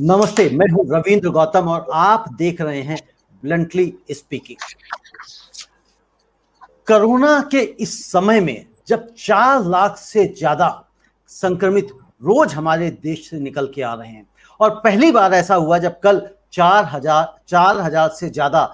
नमस्ते मैं हूं रविंद्र गौतम और आप देख रहे हैं ब्लंटली स्पीकिंग कोरोना के इस समय में जब चार लाख से ज्यादा संक्रमित रोज हमारे देश से निकल के आ रहे हैं और पहली बार ऐसा हुआ जब कल चार हजार चार हजार से ज्यादा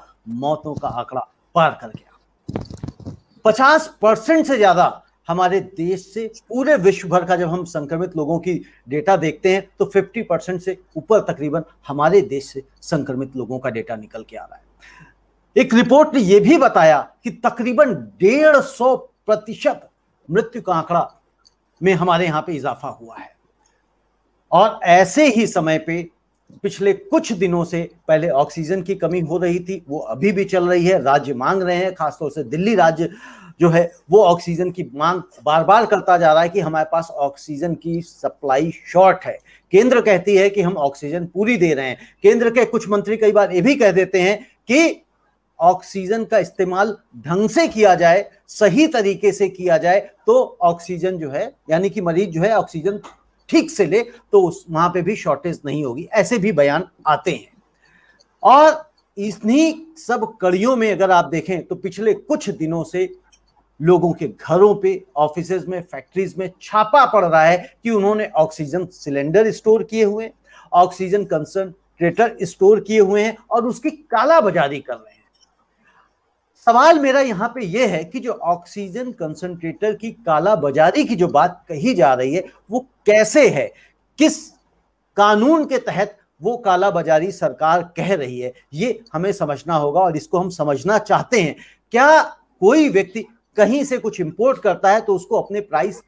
मौतों का आंकड़ा पार कर गया पचास परसेंट से ज्यादा हमारे देश से पूरे विश्व भर का जब हम संक्रमित लोगों की डेटा देखते हैं तो 50 परसेंट से ऊपर तकरीबन हमारे देश से संक्रमित लोगों का डेटा निकल के आ रहा है एक रिपोर्ट ने यह भी बताया कि तकरीबन डेढ़ सौ प्रतिशत मृत्यु का आंकड़ा में हमारे यहां पे इजाफा हुआ है और ऐसे ही समय पे पिछले कुछ दिनों से पहले ऑक्सीजन की कमी हो रही थी वो अभी भी चल रही है राज्य मांग रहे हैं खासतौर से दिल्ली राज्य जो है वो ऑक्सीजन की मांग बार बार करता जा रहा है कि हमारे पास ऑक्सीजन की सप्लाई शॉर्ट है केंद्र कहती है कि हम ऑक्सीजन पूरी दे रहे हैं केंद्र के कुछ मंत्री कई बार ये भी कह देते हैं कि ऑक्सीजन का इस्तेमाल ढंग से किया जाए सही तरीके से किया जाए तो ऑक्सीजन जो है यानी कि मरीज जो है ऑक्सीजन ठीक से ले तो उस वहां पे भी शॉर्टेज नहीं होगी ऐसे भी बयान आते हैं और इन्हीं सब कड़ियों में अगर आप देखें तो पिछले कुछ दिनों से लोगों के घरों पे ऑफिस में फैक्ट्रीज में छापा पड़ रहा है कि उन्होंने ऑक्सीजन सिलेंडर स्टोर किए हुए ऑक्सीजन कंसनट्रेटर स्टोर किए हुए हैं और उसकी कालाबाजारी कर रहे हैं सवाल मेरा यहाँ पे यह है कि जो ऑक्सीजन कंसनट्रेटर की कालाबाजारी की जो बात कही जा रही है वो कैसे है किस कानून के तहत वो कालाबाजारी सरकार कह रही है ये हमें समझना होगा और इसको हम समझना चाहते हैं क्या कोई व्यक्ति कहीं से कुछ इंपोर्ट करता है तो उसको अपने प्राइस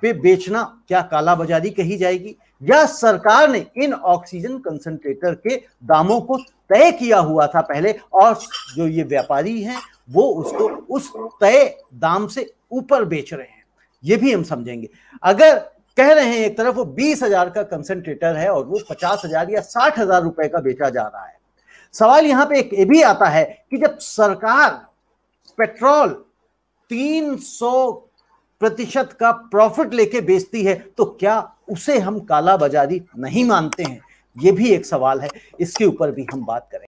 पे बेचना क्या कालाबाजारी कही जाएगी या सरकार ने इन ऑक्सीजन कंसंट्रेटर के दामों को तय किया हुआ था पहले और जो ये व्यापारी हैं वो उसको उस तय दाम से ऊपर बेच रहे हैं ये भी हम समझेंगे अगर कह रहे हैं एक तरफ वो बीस हजार का कंसंट्रेटर है और वो पचास हजार या साठ हजार रुपए का बेचा जा रहा है सवाल यहाँ पे एक भी आता है कि जब सरकार पेट्रोल 300 प्रतिशत का प्रॉफिट लेके बेचती है तो क्या उसे हम काला बाजारी नहीं मानते हैं ये भी एक सवाल है इसके ऊपर भी हम बात करें